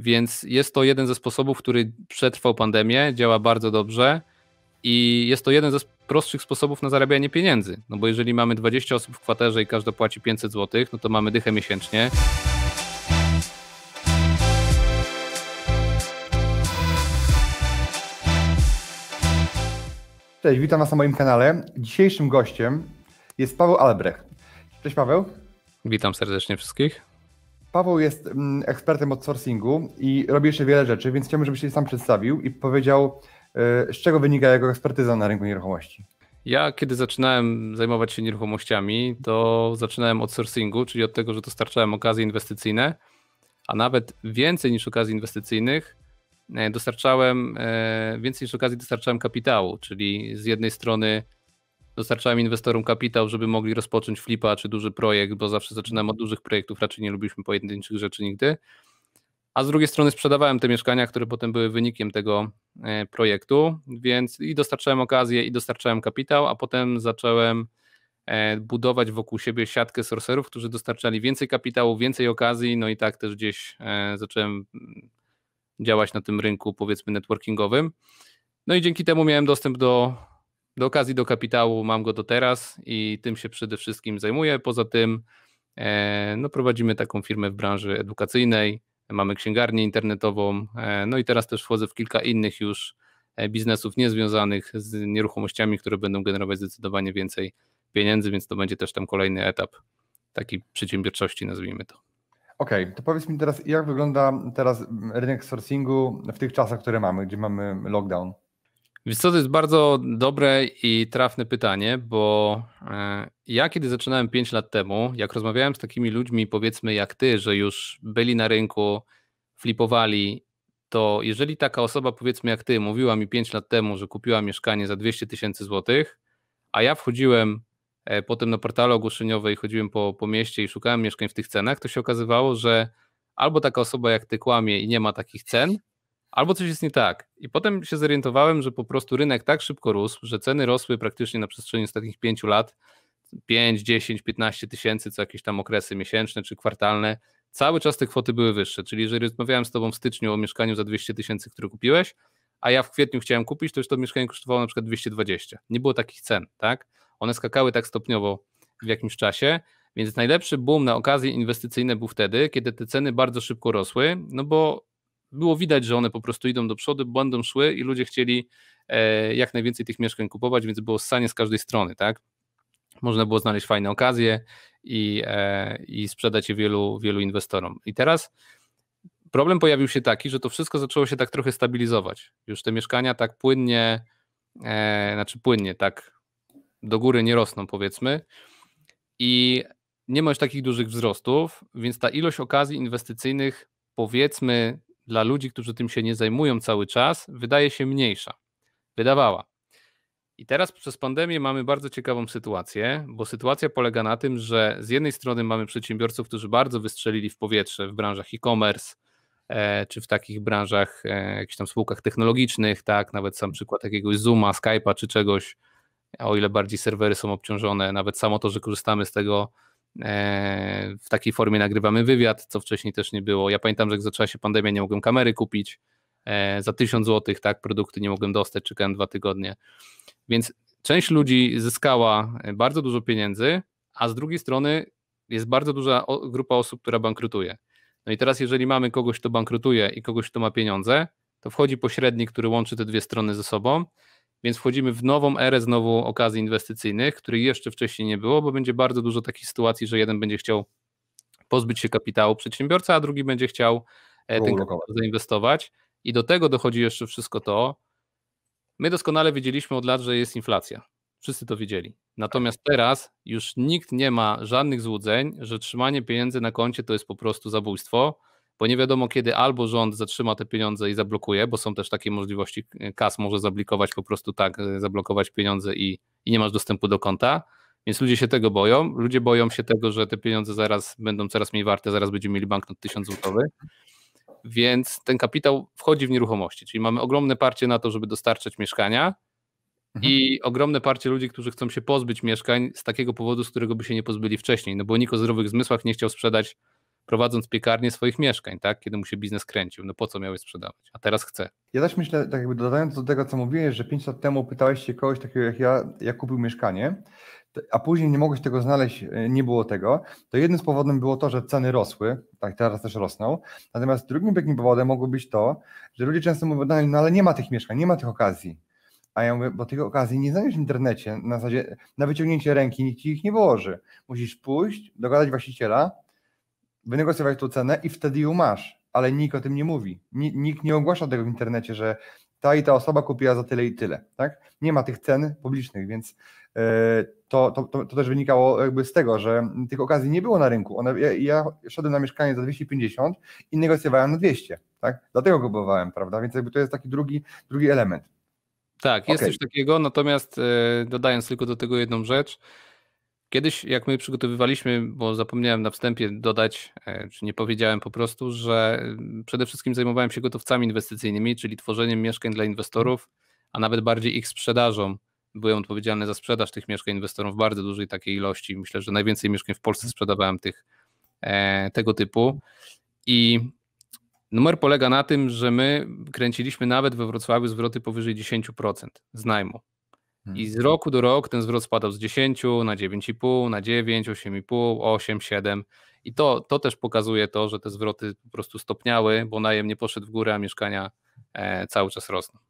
Więc jest to jeden ze sposobów, który przetrwał pandemię, działa bardzo dobrze i jest to jeden ze prostszych sposobów na zarabianie pieniędzy. No bo jeżeli mamy 20 osób w kwaterze i każda płaci 500 zł, no to mamy dychę miesięcznie. Cześć, witam Was na moim kanale. Dzisiejszym gościem jest Paweł Albrecht. Cześć Paweł. Witam serdecznie wszystkich. Paweł jest mm, ekspertem od sourcingu i robi jeszcze wiele rzeczy, więc chciałbym, żebyś się sam przedstawił i powiedział, e, z czego wynika jego ekspertyza na rynku nieruchomości. Ja, kiedy zaczynałem zajmować się nieruchomościami, to zaczynałem od sourcingu, czyli od tego, że dostarczałem okazje inwestycyjne, a nawet więcej niż okazji inwestycyjnych, e, dostarczałem, e, więcej niż okazji dostarczałem kapitału, czyli z jednej strony dostarczałem inwestorom kapitał, żeby mogli rozpocząć flipa czy duży projekt, bo zawsze zaczynam od mhm. dużych projektów, raczej nie lubiliśmy pojedynczych rzeczy nigdy. A z drugiej strony sprzedawałem te mieszkania, które potem były wynikiem tego e, projektu, więc i dostarczałem okazję, i dostarczałem kapitał, a potem zacząłem e, budować wokół siebie siatkę sorcerów, którzy dostarczali więcej kapitału, więcej okazji, no i tak też gdzieś e, zacząłem mm, działać na tym rynku, powiedzmy, networkingowym. No i dzięki temu miałem dostęp do do okazji do kapitału mam go do teraz i tym się przede wszystkim zajmuję. Poza tym e, no, prowadzimy taką firmę w branży edukacyjnej, mamy księgarnię internetową, e, no i teraz też wchodzę w kilka innych już e, biznesów niezwiązanych z nieruchomościami, które będą generować zdecydowanie więcej pieniędzy, więc to będzie też tam kolejny etap takiej przedsiębiorczości, nazwijmy to. Okej, okay, to powiedz mi teraz, jak wygląda teraz rynek sourcingu w tych czasach, które mamy, gdzie mamy lockdown? Więc to jest bardzo dobre i trafne pytanie, bo e, ja kiedy zaczynałem 5 lat temu, jak rozmawiałem z takimi ludźmi, powiedzmy jak ty, że już byli na rynku, flipowali, to jeżeli taka osoba, powiedzmy jak ty, mówiła mi 5 lat temu, że kupiła mieszkanie za 200 tysięcy złotych, a ja wchodziłem e, potem na portale ogłoszeniowe i chodziłem po, po mieście i szukałem mieszkań w tych cenach, to się okazywało, że albo taka osoba jak ty kłamie i nie ma takich cen, Albo coś jest nie tak. I potem się zorientowałem, że po prostu rynek tak szybko rósł, że ceny rosły praktycznie na przestrzeni ostatnich pięciu lat 5, 10, 15 tysięcy co jakieś tam okresy miesięczne czy kwartalne. Cały czas te kwoty były wyższe. Czyli jeżeli rozmawiałem z Tobą w styczniu o mieszkaniu za 200 tysięcy, które kupiłeś, a ja w kwietniu chciałem kupić, to już to mieszkanie kosztowało na przykład 220. Nie było takich cen, tak? One skakały tak stopniowo w jakimś czasie. Więc najlepszy boom na okazje inwestycyjne był wtedy, kiedy te ceny bardzo szybko rosły, no bo było widać, że one po prostu idą do przodu, będą szły i ludzie chcieli e, jak najwięcej tych mieszkań kupować, więc było ssanie z każdej strony, tak? Można było znaleźć fajne okazje i, e, i sprzedać je wielu, wielu inwestorom. I teraz problem pojawił się taki, że to wszystko zaczęło się tak trochę stabilizować. Już te mieszkania tak płynnie, e, znaczy płynnie, tak do góry nie rosną, powiedzmy. I nie ma już takich dużych wzrostów, więc ta ilość okazji inwestycyjnych, powiedzmy, dla ludzi, którzy tym się nie zajmują cały czas, wydaje się mniejsza. Wydawała. I teraz przez pandemię mamy bardzo ciekawą sytuację, bo sytuacja polega na tym, że z jednej strony mamy przedsiębiorców, którzy bardzo wystrzelili w powietrze w branżach e-commerce, e, czy w takich branżach, e, jakichś tam spółkach technologicznych, tak, nawet sam przykład jakiegoś Zooma, Skype'a czy czegoś, a o ile bardziej serwery są obciążone, nawet samo to, że korzystamy z tego E, w takiej formie nagrywamy wywiad, co wcześniej też nie było. Ja pamiętam, że jak zaczęła się pandemia, nie mogłem kamery kupić e, za 1000 zł, tak, produkty nie mogłem dostać, czekałem dwa tygodnie. Więc część ludzi zyskała e, bardzo dużo pieniędzy, a z drugiej strony jest bardzo duża grupa osób, która bankrutuje. No i teraz, jeżeli mamy kogoś, kto bankrutuje i kogoś, kto ma pieniądze, to wchodzi pośrednik, który łączy te dwie strony ze sobą więc wchodzimy w nową erę znowu okazji inwestycyjnych, której jeszcze wcześniej nie było, bo będzie bardzo dużo takich sytuacji, że jeden będzie chciał pozbyć się kapitału przedsiębiorca, a drugi będzie chciał e, ten kapitał zainwestować. I do tego dochodzi jeszcze wszystko to. My doskonale wiedzieliśmy od lat, że jest inflacja. Wszyscy to wiedzieli. Natomiast teraz już nikt nie ma żadnych złudzeń, że trzymanie pieniędzy na koncie to jest po prostu zabójstwo bo nie wiadomo kiedy albo rząd zatrzyma te pieniądze i zablokuje, bo są też takie możliwości, e, kas może zablokować po prostu tak, e, zablokować pieniądze i, i nie masz dostępu do konta, więc ludzie się tego boją, ludzie boją się tego, że te pieniądze zaraz będą coraz mniej warte, zaraz będziemy mieli banknot 1000 złotowy, więc ten kapitał wchodzi w nieruchomości, czyli mamy ogromne parcie na to, żeby dostarczać mieszkania, mhm. i ogromne parcie ludzi, którzy chcą się pozbyć mieszkań z takiego powodu, z którego by się nie pozbyli wcześniej, no bo nikt o zdrowych zmysłach nie chciał sprzedać prowadząc piekarnię swoich mieszkań, tak? Kiedy mu się biznes kręcił, no po co miał je sprzedawać? A teraz chce. Ja też myślę, tak jakby dodając do tego, co mówiłeś, że 5 lat temu pytałeś się kogoś takiego jak ja, jak kupił mieszkanie, a później nie mogłeś tego znaleźć, e, nie było tego, to jednym z powodów było to, że ceny rosły, tak teraz też rosną. Natomiast drugim takim powodem mogło być to, że ludzie często mówią, no, no ale nie ma tych mieszkań, nie ma tych okazji. A ja mówię, bo tych okazji nie znajdziesz w internecie, na zasadzie na wyciągnięcie ręki nikt ci ich nie wyłoży. Musisz pójść, dogadać właściciela, wynegocjować tą cenę i wtedy ją masz, ale nikt o tym nie mówi. Nikt nie ogłasza tego w internecie, że ta i ta osoba kupiła za tyle i tyle. Tak? Nie ma tych cen publicznych, więc e, to, to, to, też wynikało jakby z tego, że tych okazji nie było na rynku. One, ja, ja szedłem na mieszkanie za 250 i negocjowałem na 200, tak? Dlatego kupowałem, prawda? Więc jakby to jest taki drugi, drugi element. Tak, jest okay. coś takiego, natomiast e, dodając tylko do tego jedną rzecz, Kiedyś, jak my przygotowywaliśmy, bo zapomniałem na wstępie dodać, e, czy nie powiedziałem po prostu, że mm, przede wszystkim zajmowałem się gotowcami inwestycyjnymi, czyli tworzeniem mieszkań dla inwestorów, a nawet bardziej ich sprzedażą. Byłem odpowiedzialny za sprzedaż tych mieszkań inwestorom w bardzo dużej takiej ilości. Myślę, że najwięcej mieszkań w Polsce sprzedawałem tych, e, tego typu. I numer polega na tym, że my kręciliśmy nawet we Wrocławiu zwroty powyżej 10% z najmu. I z mhm. roku do roku ten zwrot spadał z 10 na 9,5, na 9, 8,5, 8, 7. I to, to też pokazuje to, że te zwroty po prostu stopniały, bo najem nie poszedł w górę, a mieszkania e, cały czas rosną.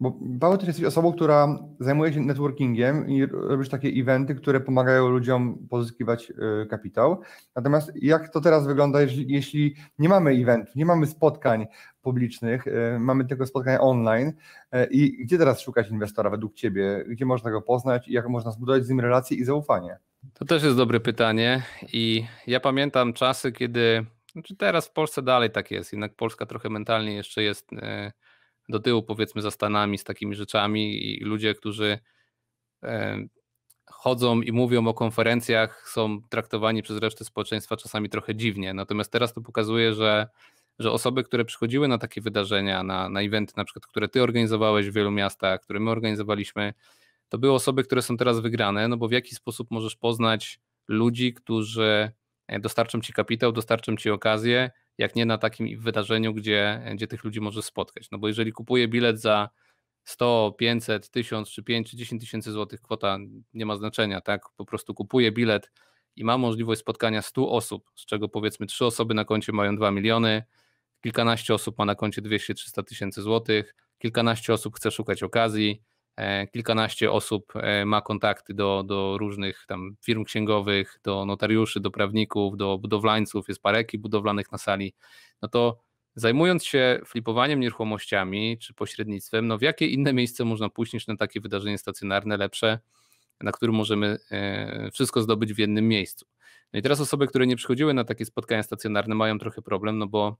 Bo Paweł ty jesteś osobą, która zajmuje się networkingiem i robisz takie eventy, które pomagają ludziom pozyskiwać y, kapitał. Natomiast jak to teraz wygląda, jeśli nie mamy eventów, nie mamy spotkań publicznych, y, mamy tylko spotkania online y, i gdzie teraz szukać inwestora według Ciebie? Gdzie można go poznać i jak można zbudować z nim relacje i zaufanie? To też jest dobre pytanie i ja pamiętam czasy, kiedy, znaczy teraz w Polsce dalej tak jest, jednak Polska trochę mentalnie jeszcze jest... Yy do tyłu, powiedzmy, za Stanami z takimi rzeczami i ludzie, którzy chodzą i mówią o konferencjach, są traktowani przez resztę społeczeństwa czasami trochę dziwnie. Natomiast teraz to pokazuje, że, że osoby, które przychodziły na takie wydarzenia, na, na eventy, na przykład, które ty organizowałeś w wielu miastach, które my organizowaliśmy, to były osoby, które są teraz wygrane, no bo w jaki sposób możesz poznać ludzi, którzy e, dostarczą ci kapitał, dostarczą ci okazję, jak nie na takim wydarzeniu, gdzie, gdzie tych ludzi może spotkać. No bo jeżeli kupuję bilet za 100, 500, 1000 czy 5 czy 10 tysięcy złotych, kwota nie ma znaczenia, tak? Po prostu kupuję bilet i mam możliwość spotkania 100 osób, z czego powiedzmy 3 osoby na koncie mają 2 miliony, kilkanaście osób ma na koncie 200-300 tysięcy złotych, kilkanaście osób chce szukać okazji, E, kilkanaście osób e, ma kontakty do, do różnych tam firm księgowych, do notariuszy, do prawników, do budowlańców, jest parę budowlanych na sali, no to zajmując się flipowaniem nieruchomościami czy pośrednictwem, no w jakie inne miejsce można pójść niż na takie wydarzenie stacjonarne, lepsze, na którym możemy e, wszystko zdobyć w jednym miejscu. No i teraz osoby, które nie przychodziły na takie spotkania stacjonarne mają trochę problem, no bo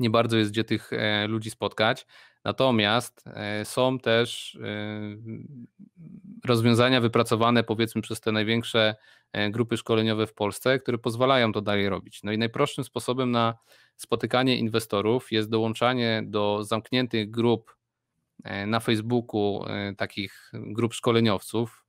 nie bardzo jest gdzie tych e, ludzi spotkać. Natomiast e, są też e, rozwiązania wypracowane powiedzmy przez te największe grupy szkoleniowe w Polsce, które pozwalają to dalej robić. No i najprostszym sposobem na spotykanie inwestorów jest dołączanie do zamkniętych grup na Facebooku, takich grup szkoleniowców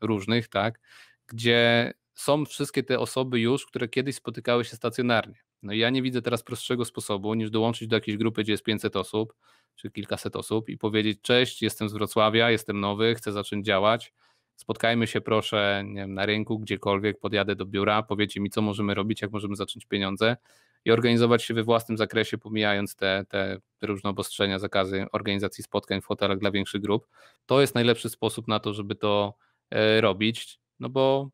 różnych, tak, gdzie są wszystkie te osoby już, które kiedyś spotykały się stacjonarnie. No i ja nie widzę teraz prostszego sposobu niż dołączyć do jakiejś grupy, gdzie jest 500 osób czy kilkaset osób i powiedzieć: Cześć, jestem z Wrocławia, jestem nowy, chcę zacząć działać. Spotkajmy się, proszę, nie wiem, na rynku, gdziekolwiek, podjadę do biura, powiecie mi, co możemy robić, jak możemy zacząć pieniądze i organizować się we własnym zakresie, pomijając te, te różne obostrzenia, zakazy organizacji spotkań w hotelach dla większych grup. To jest najlepszy sposób na to, żeby to e, robić, no bo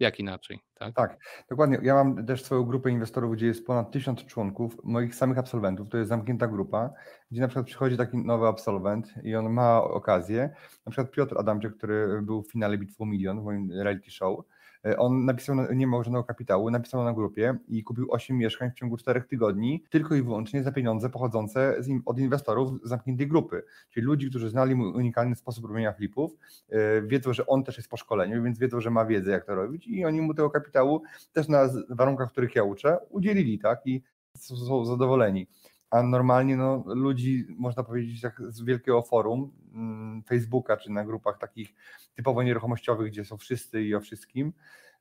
jak inaczej? tak? Tak, dokładnie. Ja mam też swoją grupę inwestorów, gdzie jest ponad tysiąc członków, moich samych absolwentów, to jest zamknięta grupa, gdzie na przykład przychodzi taki nowy absolwent i on ma okazję, na przykład Piotr Adamczyk, który był w finale Bitwu Milion w moim reality show, e, on napisał, nie ma żadnego kapitału, napisał na grupie i kupił 8 mieszkań w ciągu 4 tygodni, tylko i wyłącznie za pieniądze pochodzące od inwestorów zamkniętej grupy. Czyli ludzi, którzy znali mój unikalny sposób robienia flipów, e, wiedzą, że on też jest po szkoleniu, więc wiedzą, że ma wiedzę, jak to robić, i oni mu tego kapitału kapitału też na warunkach, których ja uczę, udzielili, tak? I są zadowoleni. A normalnie no, ludzi, można powiedzieć, tak z wielkiego forum mm, Facebooka, czy na grupach takich typowo nieruchomościowych, gdzie są wszyscy i o wszystkim,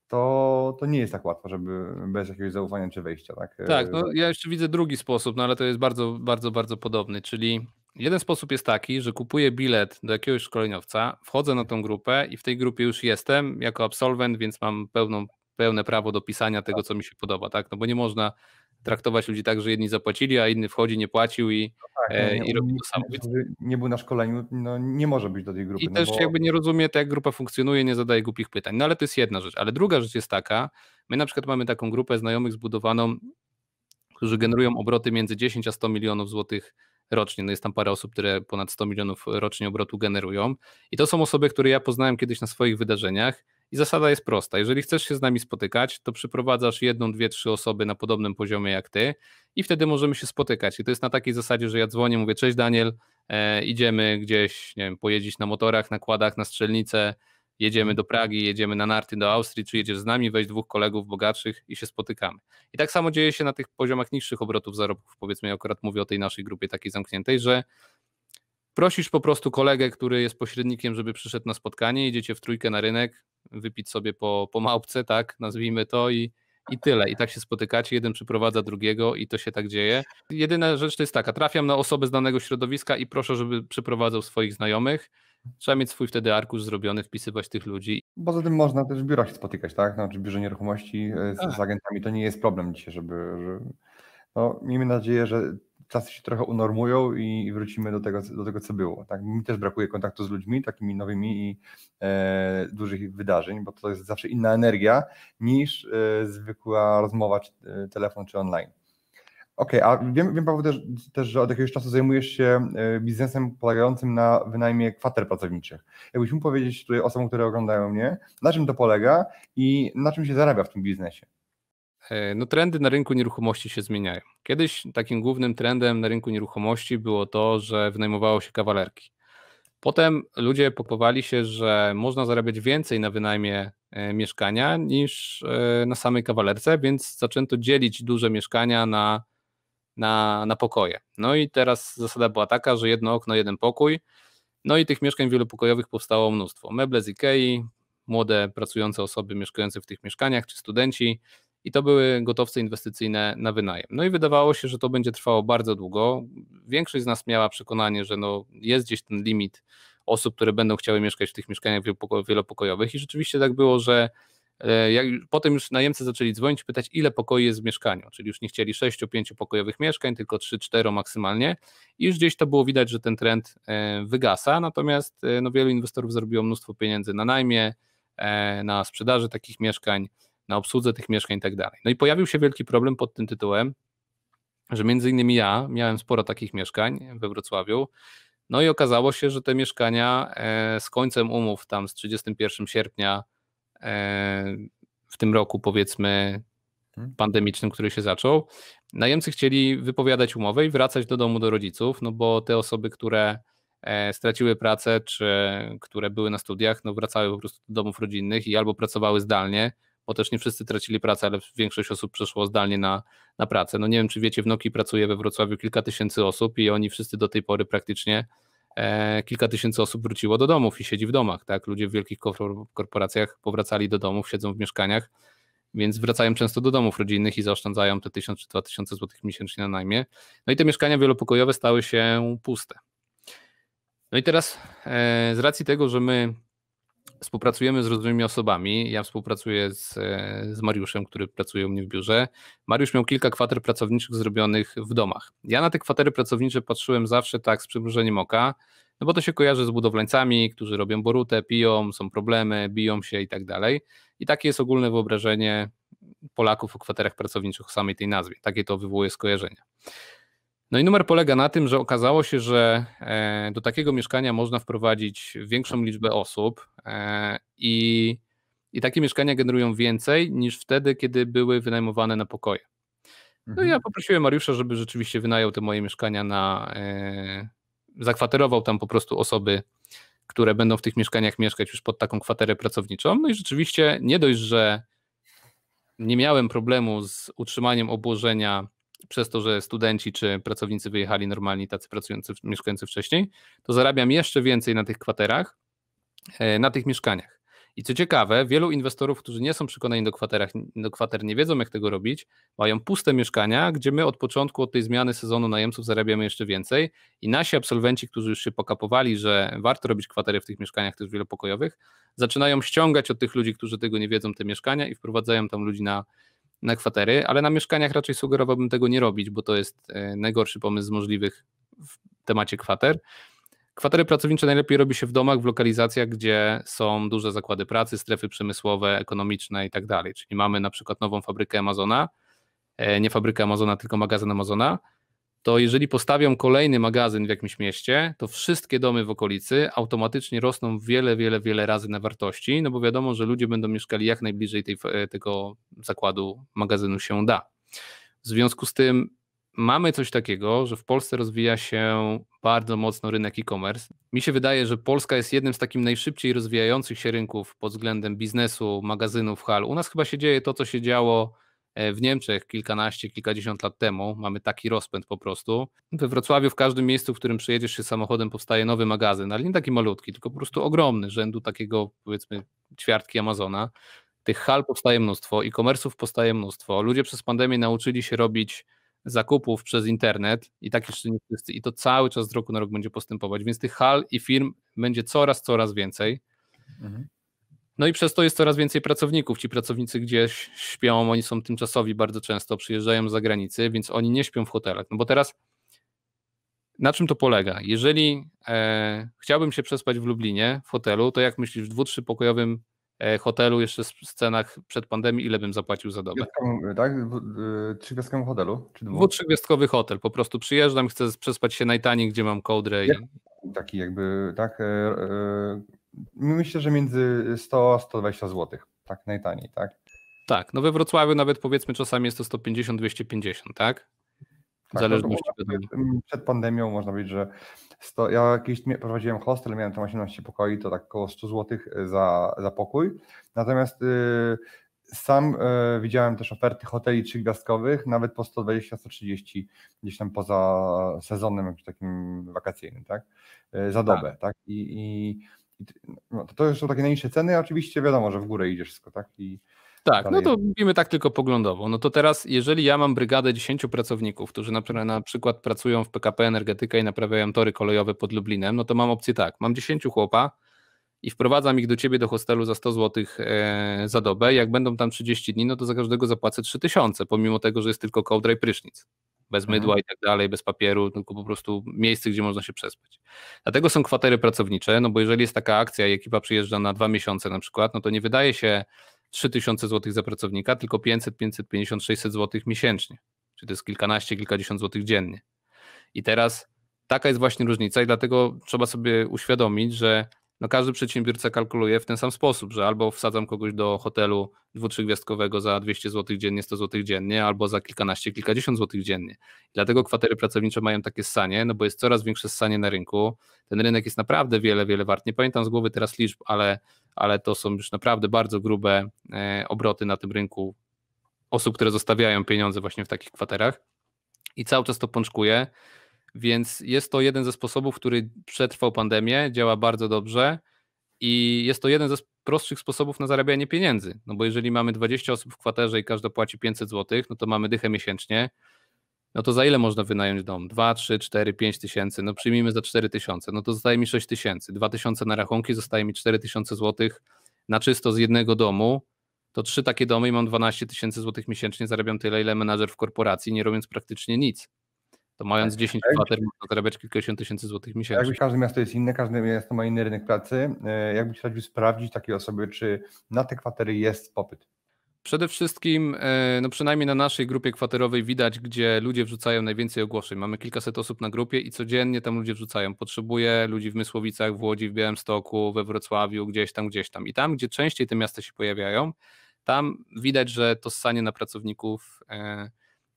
to, to nie jest tak łatwo, żeby bez jakiegoś zaufania czy wejścia. Tak, tak no, ja jeszcze widzę drugi sposób, no ale to jest bardzo, bardzo, bardzo podobny, czyli jeden sposób jest taki, że kupuję bilet do jakiegoś szkoleniowca, wchodzę na tą grupę i w tej grupie już jestem jako absolwent, więc mam pełną pełne prawo do pisania tego, co mi się podoba, tak? No bo nie można traktować ludzi tak, że jedni zapłacili, a inny wchodzi, nie płacił i, no tak, no e, nie, i robi to samo. Tak, nie był na szkoleniu, no nie może być do tej grupy. I no też bo... jakby nie rozumie, tak jak grupa funkcjonuje, nie zadaje głupich pytań. No ale to jest jedna rzecz. Ale druga rzecz jest taka, my na przykład mamy taką grupę znajomych zbudowaną, którzy generują obroty między 10 a 100 milionów złotych rocznie. No jest tam parę osób, które ponad 100 milionów rocznie obrotu generują. I to są osoby, które ja poznałem kiedyś na swoich wydarzeniach i zasada jest prosta. Jeżeli chcesz się z nami spotykać, to przyprowadzasz jedną, dwie, trzy osoby na podobnym poziomie jak ty i wtedy możemy się spotykać. I to jest na takiej zasadzie, że ja dzwonię, mówię, cześć Daniel, e, idziemy gdzieś, nie wiem, pojedzieć na motorach, na kładach, na strzelnicę, jedziemy do Pragi, jedziemy na narty do Austrii, czy jedziesz z nami, weź dwóch kolegów bogatszych i się spotykamy. I tak samo dzieje się na tych poziomach niższych obrotów zarobków, powiedzmy, ja akurat mówię o tej naszej grupie takiej zamkniętej, że prosisz po prostu kolegę, który jest pośrednikiem, żeby przyszedł na spotkanie, idziecie w trójkę na rynek, wypić sobie po, po małpce, tak, nazwijmy to i, i tyle. I tak się spotykacie, jeden przyprowadza drugiego i to się tak dzieje. Jedyna rzecz to jest taka, trafiam na osobę z danego środowiska i proszę, żeby przyprowadzał swoich znajomych. Trzeba mieć swój wtedy arkusz zrobiony, wpisywać tych ludzi. Poza tym można też w biurach się spotykać, tak? Znaczy w biurze nieruchomości e, z, tak. z agentami to nie jest problem dzisiaj, żeby... żeby... No, miejmy nadzieję, że czasy się trochę unormują i wrócimy do tego, do tego co było. Tak? Mi też brakuje kontaktu z ludźmi, takimi nowymi i e, dużych wydarzeń, bo to jest zawsze inna energia niż e, zwykła rozmowa, czy, e, telefon czy online. Okej, okay, a wiem, wiem Paweł też, też, że od jakiegoś czasu zajmujesz się e, biznesem polegającym na wynajmie kwater pracowniczych. Jakbyś mógł powiedzieć tutaj osobom, które oglądają mnie, na czym to polega i na czym się zarabia w tym biznesie? E, no, trendy na rynku nieruchomości się zmieniają. Kiedyś takim głównym trendem na rynku nieruchomości było to, że wynajmowało się kawalerki. Potem ludzie popowali się, że można zarabiać więcej na wynajmie e, mieszkania niż e, na samej kawalerce, więc zaczęto dzielić duże mieszkania na, na, na pokoje. No i teraz zasada była taka, że jedno okno, jeden pokój. No i tych mieszkań wielopokojowych powstało mnóstwo. Meble z Ikei, młode pracujące osoby mieszkające w tych mieszkaniach, czy studenci, i to były gotowce inwestycyjne na wynajem. No i wydawało się, że to będzie trwało bardzo długo. Większość z nas miała przekonanie, że no jest gdzieś ten limit osób, które będą chciały mieszkać w tych mieszkaniach wielopokojowych i rzeczywiście tak było, że e, jak, potem już najemcy zaczęli dzwonić, pytać, ile pokoi jest w mieszkaniu. Czyli już nie chcieli 6-5 pokojowych mieszkań, tylko 3-4 maksymalnie. I już gdzieś to było widać, że ten trend e, wygasa. Natomiast e, no, wielu inwestorów zrobiło mnóstwo pieniędzy na najmie, na sprzedaży takich mieszkań na obsłudze tych mieszkań i tak dalej. No i pojawił się wielki problem pod tym tytułem, że między innymi ja miałem sporo takich mieszkań we Wrocławiu, no i okazało się, że te mieszkania e, z końcem umów tam z 31 sierpnia e, w tym roku powiedzmy hmm. pandemicznym, który się zaczął, najemcy chcieli wypowiadać umowę i wracać do domu do rodziców, no bo te osoby, które e, straciły pracę, czy które były na studiach, no wracały po prostu do domów rodzinnych i albo pracowały zdalnie, bo też nie wszyscy tracili pracę, ale większość osób przeszło zdalnie na, na pracę. No nie wiem, czy wiecie, w Nokii pracuje we Wrocławiu kilka tysięcy osób i oni wszyscy do tej pory praktycznie e, kilka tysięcy osób wróciło do domów i siedzi w domach, tak? Ludzie w wielkich korporacjach powracali do domów, siedzą w mieszkaniach, więc wracają często do domów rodzinnych i zaoszczędzają te tysiąc czy tysiące złotych miesięcznie na najmie. No i te mieszkania wielopokojowe stały się puste. No i teraz e, z racji tego, że my współpracujemy z różnymi osobami. Ja współpracuję z, e, z Mariuszem, który pracuje u mnie w biurze. Mariusz miał kilka kwater pracowniczych zrobionych w domach. Ja na te kwatery pracownicze patrzyłem zawsze tak z przymrużeniem oka, no bo to się kojarzy z budowlańcami, którzy robią borutę, piją, są problemy, biją się i tak dalej. I takie jest ogólne wyobrażenie Polaków o kwaterach pracowniczych, o samej tej nazwie. Takie to wywołuje skojarzenia. No i numer polega na tym, że okazało się, że e, do takiego mieszkania można wprowadzić większą liczbę osób e, i, i takie mieszkania generują więcej niż wtedy, kiedy były wynajmowane na pokoje. No i ja mhm. poprosiłem Mariusza, żeby rzeczywiście wynajął te moje mieszkania na. E, zakwaterował tam po prostu osoby, które będą w tych mieszkaniach mieszkać już pod taką kwaterę pracowniczą. No i rzeczywiście nie dość, że nie miałem problemu z utrzymaniem obłożenia przez to, że studenci czy pracownicy wyjechali normalni, tacy pracujący, mieszkający wcześniej, to zarabiam jeszcze więcej na tych kwaterach, e, na tych mieszkaniach. I co ciekawe, wielu inwestorów, którzy nie są przekonani do, kwaterach, do kwater, nie wiedzą jak tego robić, mają puste mieszkania, gdzie my od początku, od tej zmiany sezonu najemców zarabiamy jeszcze więcej i nasi absolwenci, którzy już się pokapowali, że warto robić kwatery w tych mieszkaniach też wielopokojowych, zaczynają ściągać od tych ludzi, którzy tego nie wiedzą, te mieszkania i wprowadzają tam ludzi na na kwatery, ale na mieszkaniach raczej sugerowałbym tego nie robić, bo to jest e, najgorszy pomysł z możliwych w temacie kwater. Kwatery pracownicze najlepiej robi się w domach, w lokalizacjach, gdzie są duże zakłady pracy, strefy przemysłowe, ekonomiczne i tak dalej. Czyli mamy na przykład nową fabrykę Amazona, e, nie fabrykę Amazona, tylko magazyn Amazona, to jeżeli postawią kolejny magazyn w jakimś mieście, to wszystkie domy w okolicy automatycznie rosną wiele, wiele, wiele razy na wartości, no bo wiadomo, że ludzie będą mieszkali jak najbliżej tej, e, tego zakładu magazynu się da. W związku z tym mamy coś takiego, że w Polsce rozwija się bardzo mocno rynek e-commerce. Mi się wydaje, że Polska jest jednym z takim najszybciej rozwijających się rynków pod względem biznesu, magazynów, hal. U nas chyba się dzieje to, co się działo E, w Niemczech kilkanaście, kilkadziesiąt lat temu. Mamy taki rozpęd po prostu. We Wrocławiu, w każdym miejscu, w którym przyjedziesz się samochodem, powstaje nowy magazyn, ale nie taki malutki, tylko po prostu ogromny, rzędu takiego powiedzmy ćwiartki Amazona. Tych hal powstaje mnóstwo, i komersów powstaje mnóstwo. Ludzie przez pandemię nauczyli się robić zakupów przez internet i tak jeszcze nie wszyscy i to cały czas z roku na rok będzie postępować, więc tych hal i firm będzie coraz, coraz więcej. Mhm. No i przez to jest coraz więcej pracowników. Ci pracownicy gdzieś śpią, oni są tymczasowi bardzo często, przyjeżdżają z zagranicy, więc oni nie śpią w hotelach. No bo teraz na czym to polega? Jeżeli e, chciałbym się przespać w Lublinie w hotelu, to jak myślisz, w dwu, trzypokojowym e, hotelu jeszcze w scenach przed pandemią, ile bym zapłacił za dobę? Tak, e, trzygwiazdkowym hotelu? Czy dwu? trzygwiazdkowy hotel, po prostu przyjeżdżam, chcę przespać się najtaniej, gdzie mam kołdrę. I... Taki jakby, tak, e, e myślę, że między 100 a 120 zł, tak najtaniej, tak? Tak, no we Wrocławiu nawet powiedzmy czasami jest to 150-250, tak? W tak, zależności od no Przed pandemią można powiedzieć, że 100, ja jakiś prowadziłem hostel, miałem tam 18 pokoi, to tak około 100 zł e, za, za pokój. Natomiast e, sam y, widziałem też oferty hoteli trzygwiazdkowych, nawet po 120-130 gdzieś tam poza sezonem jakimś takim wakacyjnym, tak? Y, za tak. dobę, tak? tak? I, i no, to są takie najniższe ceny, a oczywiście wiadomo, że w górę idzie wszystko, tak? I tak, no to mówimy tak tylko poglądowo. No to teraz, jeżeli ja mam brygadę 10 pracowników, którzy na, na przykład pracują w PKP Energetyka i naprawiają tory kolejowe pod Lublinem, no to mam opcję tak, mam 10 chłopa i wprowadzam ich do ciebie do hostelu za 100 zł e, za dobę. Jak będą tam 30 dni, no to za każdego zapłacę 3000, pomimo tego, że jest tylko kołdra i prysznic bez mhm. mydła mhm. i tak dalej, bez papieru, tylko po prostu miejsce, gdzie można się przespać. Dlatego są kwatery pracownicze, no bo jeżeli jest taka akcja i ekipa przyjeżdża na dwa miesiące na przykład, no to nie wydaje się 3000 zł za pracownika, tylko 500, 550, 600 zł miesięcznie. Czyli to jest kilkanaście, kilkadziesiąt złotych dziennie. I teraz taka jest właśnie różnica i dlatego trzeba sobie uświadomić, że no każdy przedsiębiorca kalkuluje w ten sam sposób, że albo wsadzam kogoś do hotelu dwutrzygwiazdkowego za 200 zł dziennie, 100 zł dziennie, albo za kilkanaście, kilkadziesiąt złotych dziennie. Dlatego kwatery pracownicze mają takie ssanie, no bo jest coraz większe ssanie na rynku. Ten rynek jest naprawdę wiele, wiele wart. Nie pamiętam z głowy teraz liczb, ale, ale to są już naprawdę bardzo grube e, obroty na tym rynku osób, które zostawiają pieniądze właśnie w takich kwaterach i cały czas to pączkuje. Więc jest to jeden ze sposobów, który przetrwał pandemię, działa bardzo dobrze i jest to jeden ze prostszych sposobów na zarabianie pieniędzy. No bo jeżeli mamy 20 osób w kwaterze i każda płaci 500 zł, no to mamy dychę miesięcznie. No to za ile można wynająć dom? 2, 3, 4, 5 tysięcy. No przyjmijmy za 4 tysiące. No to zostaje mi 6 tysięcy. 2 tysiące na rachunki, zostaje mi 4 tysiące złotych na czysto z jednego domu. To trzy takie domy i mam 12 tysięcy złotych miesięcznie. Zarabiam tyle, ile menadżer w korporacji, nie robiąc praktycznie nic. To mając 10 tak. kwater tak. można zarabiać kilkadziesiąt tysięcy złotych miesięcznie. Jakby każde miasto jest inne, każde miasto ma inny rynek pracy. E, Jakbyś chciał sprawdzić takiej osoby, czy na te kwatery jest popyt? Przede wszystkim, e, no przynajmniej na naszej grupie kwaterowej widać, gdzie ludzie wrzucają najwięcej ogłoszeń. Mamy kilkaset osób na grupie i codziennie tam ludzie wrzucają. Potrzebuję ludzi w Mysłowicach, w Łodzi, w Białymstoku, we Wrocławiu, gdzieś tam, gdzieś tam. I tam, gdzie częściej te miasta się pojawiają, tam widać, że to ssanie na pracowników e,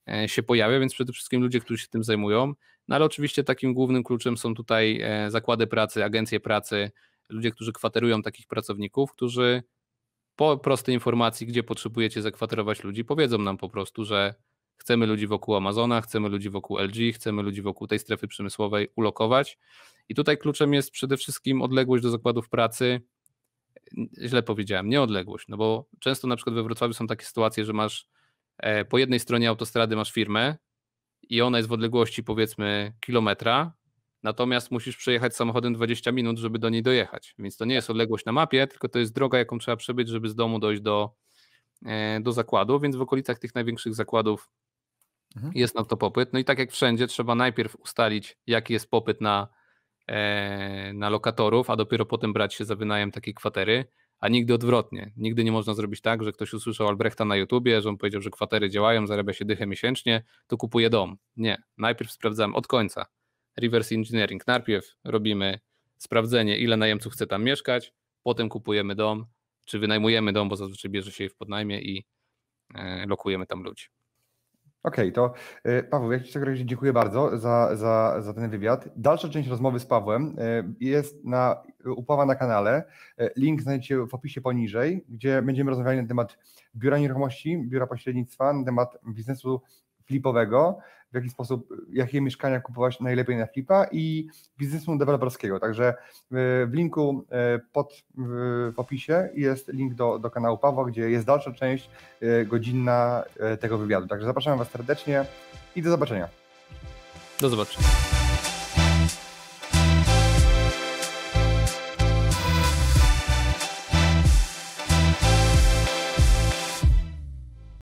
E, się pojawia, więc przede wszystkim ludzie, którzy się tym zajmują. No ale oczywiście takim głównym kluczem są tutaj e, zakłady pracy, agencje pracy, ludzie, którzy kwaterują takich pracowników, którzy po prostej informacji, gdzie potrzebujecie zakwaterować ludzi, powiedzą nam po prostu, że chcemy ludzi wokół Amazona, chcemy ludzi wokół LG, chcemy ludzi wokół tej strefy przemysłowej ulokować. I tutaj kluczem jest przede wszystkim odległość do zakładów pracy. Źle powiedziałem, nie odległość, no bo często na przykład we Wrocławiu są takie sytuacje, że masz E, po jednej stronie autostrady masz firmę i ona jest w odległości powiedzmy kilometra, natomiast musisz przejechać samochodem 20 minut, żeby do niej dojechać. Więc to nie jest odległość na mapie, tylko to jest droga, jaką trzeba przebyć, żeby z domu dojść do, e, do zakładu, więc w okolicach tych największych zakładów mhm. jest na to popyt. No i tak jak wszędzie, trzeba najpierw ustalić, jaki jest popyt na, e, na lokatorów, a dopiero potem brać się za wynajem takiej kwatery a nigdy odwrotnie. Nigdy nie można zrobić tak, że ktoś usłyszał Albrechta na YouTubie, że on powiedział, że kwatery działają, zarabia się dychę miesięcznie, to kupuje dom. Nie, najpierw sprawdzamy od końca. Reverse engineering. Najpierw robimy sprawdzenie, ile najemców chce tam mieszkać, potem kupujemy dom, czy wynajmujemy dom, bo zazwyczaj bierze się je w podnajmie i e, lokujemy tam ludzi. Okej, okay, to y, Paweł, jak Ci razie dziękuję bardzo za, za, za ten wywiad. Dalsza część rozmowy z Pawłem y, jest na upawa na kanale. Y, link znajdziecie w opisie poniżej, gdzie będziemy rozmawiali na temat biura nieruchomości, biura pośrednictwa, na temat biznesu flipowego, w jaki sposób, jakie mieszkania kupować najlepiej na flipa i biznesu deweloperskiego. Także e, w linku e, pod w opisie jest link do, do kanału Pawła, gdzie jest dalsza część e, godzinna tego wywiadu. Także zapraszam Was serdecznie i do zobaczenia. Do zobaczenia.